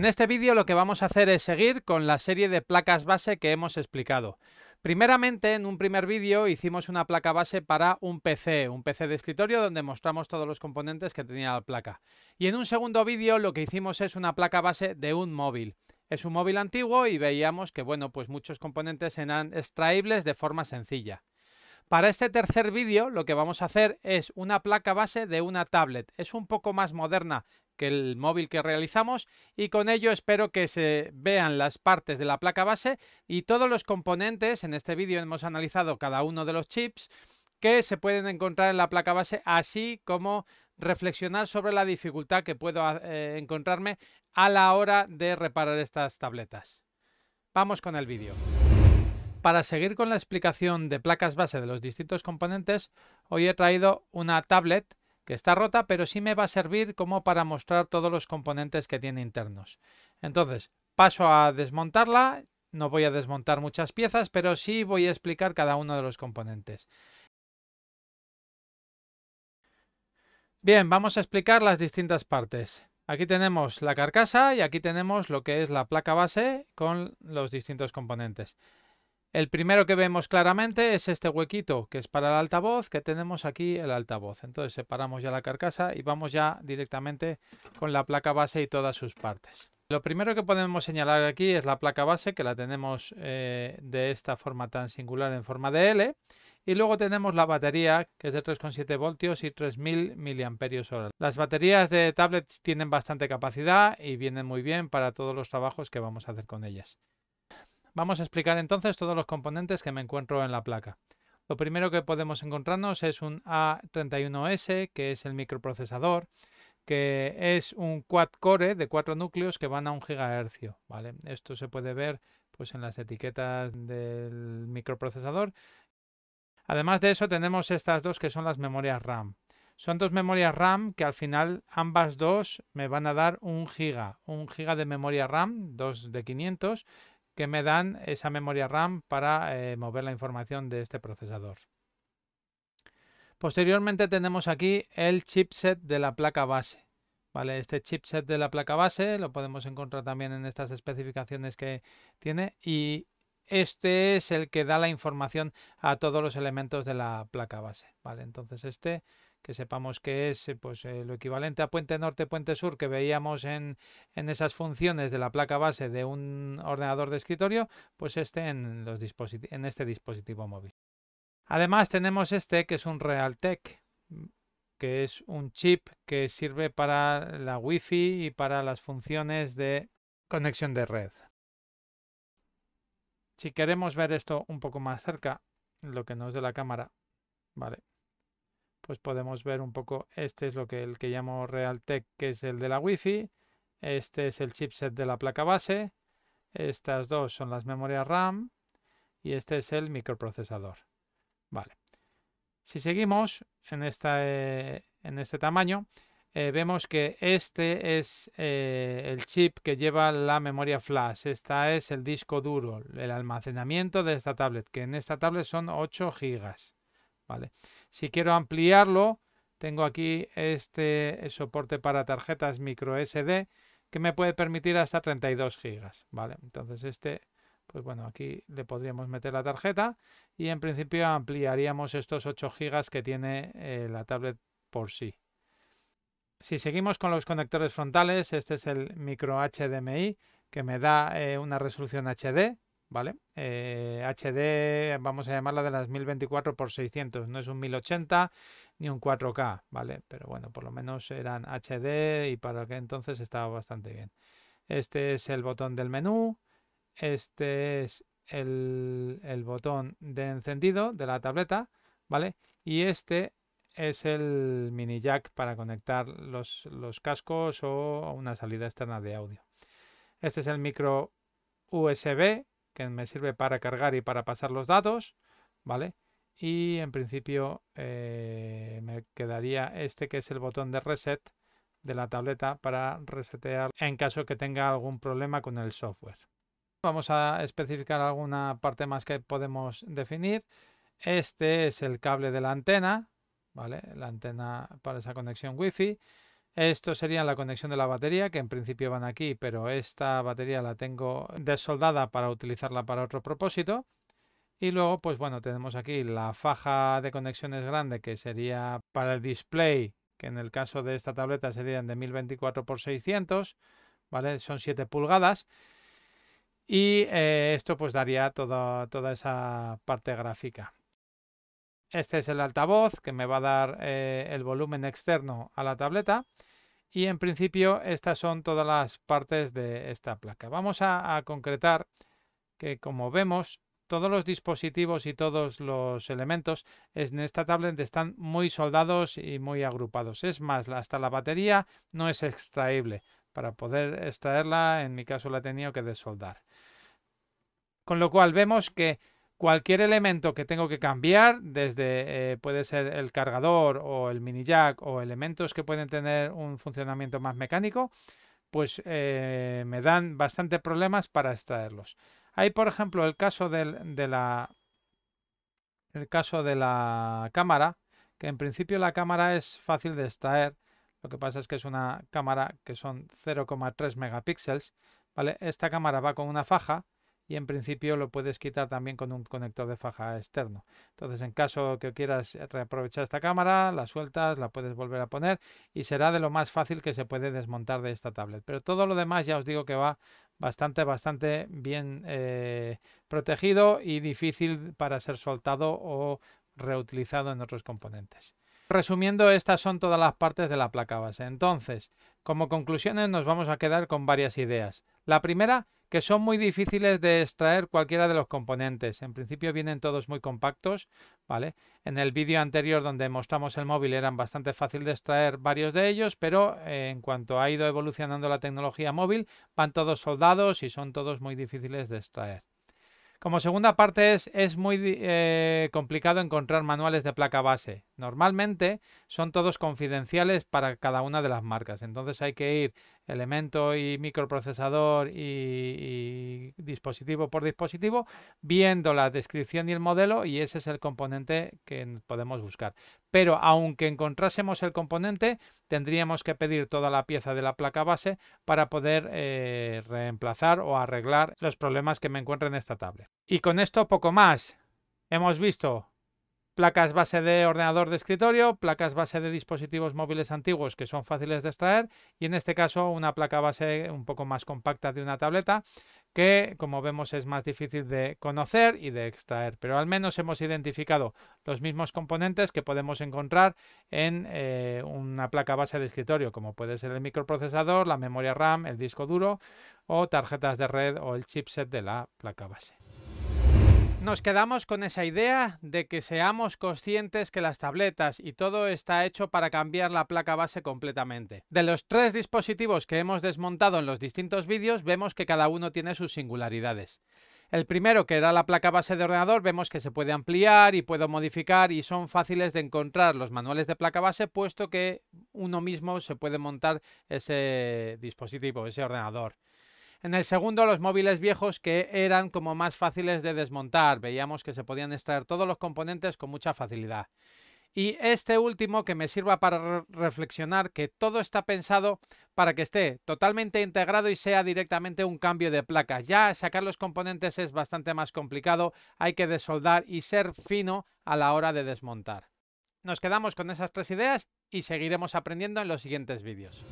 En este vídeo lo que vamos a hacer es seguir con la serie de placas base que hemos explicado. Primeramente, en un primer vídeo hicimos una placa base para un PC, un PC de escritorio donde mostramos todos los componentes que tenía la placa. Y en un segundo vídeo lo que hicimos es una placa base de un móvil. Es un móvil antiguo y veíamos que bueno, pues muchos componentes eran extraíbles de forma sencilla. Para este tercer vídeo lo que vamos a hacer es una placa base de una tablet. Es un poco más moderna el móvil que realizamos y con ello espero que se vean las partes de la placa base y todos los componentes. En este vídeo hemos analizado cada uno de los chips que se pueden encontrar en la placa base, así como reflexionar sobre la dificultad que puedo eh, encontrarme a la hora de reparar estas tabletas. Vamos con el vídeo. Para seguir con la explicación de placas base de los distintos componentes, hoy he traído una tablet que está rota, pero sí me va a servir como para mostrar todos los componentes que tiene internos. Entonces, paso a desmontarla, no voy a desmontar muchas piezas, pero sí voy a explicar cada uno de los componentes. Bien, vamos a explicar las distintas partes. Aquí tenemos la carcasa y aquí tenemos lo que es la placa base con los distintos componentes. El primero que vemos claramente es este huequito que es para el altavoz, que tenemos aquí el altavoz. Entonces separamos ya la carcasa y vamos ya directamente con la placa base y todas sus partes. Lo primero que podemos señalar aquí es la placa base, que la tenemos eh, de esta forma tan singular en forma de L. Y luego tenemos la batería, que es de 3,7 voltios y 3.000 mAh. Las baterías de tablets tienen bastante capacidad y vienen muy bien para todos los trabajos que vamos a hacer con ellas. Vamos a explicar entonces todos los componentes que me encuentro en la placa. Lo primero que podemos encontrarnos es un A31S, que es el microprocesador, que es un quad-core de cuatro núcleos que van a un gigahercio. ¿vale? Esto se puede ver pues, en las etiquetas del microprocesador. Además de eso tenemos estas dos que son las memorias RAM. Son dos memorias RAM que al final ambas dos me van a dar un giga, un giga de memoria RAM, dos de 500, que me dan esa memoria RAM para eh, mover la información de este procesador. Posteriormente tenemos aquí el chipset de la placa base. Vale, este chipset de la placa base lo podemos encontrar también en estas especificaciones que tiene y este es el que da la información a todos los elementos de la placa base. Vale, entonces este que sepamos que es eh, pues, eh, lo equivalente a puente norte, puente sur que veíamos en, esas funciones de la placa base de un ordenador de escritorio, pues este en, los en este dispositivo móvil. Además tenemos este que es un Realtek, mm, que es un chip que sirve para la Wi-Fi y para las funciones de conexión de red. Si queremos ver esto un poco más cerca, lo que nos de la cámara, vale, pues podemos ver un poco, este es lo que el que llamo Realtek, que es el de la Wi-Fi, este es el chipset de la placa base, estas dos son las memorias RAM y este es el microprocesador. Vale. Si seguimos en, eh, este tamaño, eh, vemos que este es eh, el chip que lleva la memoria flash. Esta es el disco duro, el almacenamiento de esta tablet, que en esta tablet son 8 gigas. Si quiero ampliarlo, tengo aquí este soporte para tarjetas micro SD que me puede permitir hasta 32 GB. ¿vale? Entonces este, pues bueno, aquí le podríamos meter la tarjeta y en principio ampliaríamos estos 8 GB que tiene eh, la tablet por sí. Si seguimos con los conectores frontales, este es el micro HDMI que me da eh, una resolución HD ¿vale? HD, eh, vamos a llamarla de las 1024 x 600, no es un 1080 ni un 4K, ¿vale? Pero bueno, por lo menos eran HD y para que entonces estaba bastante bien. Este es el botón del menú, este es el, botón de encendido de la tableta, ¿vale? Y este es el mini jack para conectar los, los cascos o una salida externa de audio. Este es el micro USB me sirve para cargar y para pasar los datos, ¿vale? Y en principio eh, me quedaría este que es el botón de reset de la tableta para resetear en caso que tenga algún problema con el software. Vamos a especificar alguna parte más que podemos definir. Este es el cable de la antena, ¿vale? La antena para esa conexión wifi. Esto sería la conexión de la batería, que en principio van aquí, pero esta batería la tengo desoldada para utilizarla para otro propósito. Y luego, pues bueno, tenemos aquí la faja de conexiones grande, que sería para el display, que en el caso de esta tableta serían de 1024 x 600, ¿vale? Son 7 pulgadas. Y eh, esto pues daría toda esa parte gráfica. Este es el altavoz que me va a dar eh, el volumen externo a la tableta. Y en principio estas son todas las partes de esta placa. Vamos a, a concretar que como vemos todos los dispositivos y todos los elementos en esta tablet están muy soldados y muy agrupados. Es más, hasta la batería no es extraíble. Para poder extraerla, en mi caso la he tenido que desoldar. Con lo cual vemos que cualquier elemento que tengo que cambiar, desde eh, puede ser el cargador o el mini jack o elementos que pueden tener un funcionamiento más mecánico, pues eh, me dan bastante problemas para extraerlos. Hay, por ejemplo, el caso de la el caso de la cámara, que en principio la cámara es fácil de extraer. Lo que pasa es que es una cámara que son 0,3 megapíxeles. ¿vale? Esta cámara va con una faja y en principio lo puedes quitar también con un conector de faja externo. Entonces en caso que quieras reaprovechar esta cámara, la sueltas, la puedes volver a poner y será de lo más fácil que se puede desmontar de esta tablet. Pero todo lo demás ya os digo que va bastante, bastante bien eh, protegido y difícil para ser soltado o reutilizado en otros componentes. Resumiendo, estas son todas las partes de la placa base. Entonces, como conclusiones nos vamos a quedar con varias ideas. La primera que son muy difíciles de extraer cualquiera de los componentes. En principio vienen todos muy compactos, ¿vale? En el vídeo anterior donde mostramos el móvil eran bastante fácil de extraer varios de ellos, pero eh, en cuanto ha ido evolucionando la tecnología móvil, van todos soldados y son todos muy difíciles de extraer. Como segunda parte es, es muy eh, complicado encontrar manuales de placa base. Normalmente son todos confidenciales para cada una de las marcas, entonces hay que ir elemento y microprocesador y, dispositivo por dispositivo, viendo la descripción y el modelo y ese es el componente que podemos buscar. Pero aunque encontrásemos el componente, tendríamos que pedir toda la pieza de la placa base para poder eh, reemplazar o arreglar los problemas que me encuentre en esta tablet. Y con esto poco más. Hemos visto placas base de ordenador de escritorio, placas base de dispositivos móviles antiguos que son fáciles de extraer y en este caso una placa base un poco más compacta de una tableta que como vemos es más difícil de conocer y de extraer, pero al menos hemos identificado los mismos componentes que podemos encontrar en eh, una placa base de escritorio, como puede ser el microprocesador, la memoria RAM, el disco duro o tarjetas de red o el chipset de la placa base. Nos quedamos con esa idea de que seamos conscientes que las tabletas y todo está hecho para cambiar la placa base completamente. De los tres dispositivos que hemos desmontado en los distintos vídeos, vemos que cada uno tiene sus singularidades. El primero, que era la placa base de ordenador, vemos que se puede ampliar y puedo modificar y son fáciles de encontrar los manuales de placa base, puesto que uno mismo se puede montar ese dispositivo, ese ordenador. En el segundo, los móviles viejos que eran como más fáciles de desmontar. Veíamos que se podían extraer todos los componentes con mucha facilidad. Y este último que me sirva para reflexionar que todo está pensado para que esté totalmente integrado y sea directamente un cambio de placa. Ya sacar los componentes es bastante más complicado, hay que desoldar y ser fino a la hora de desmontar. Nos quedamos con esas tres ideas y seguiremos aprendiendo en los siguientes vídeos.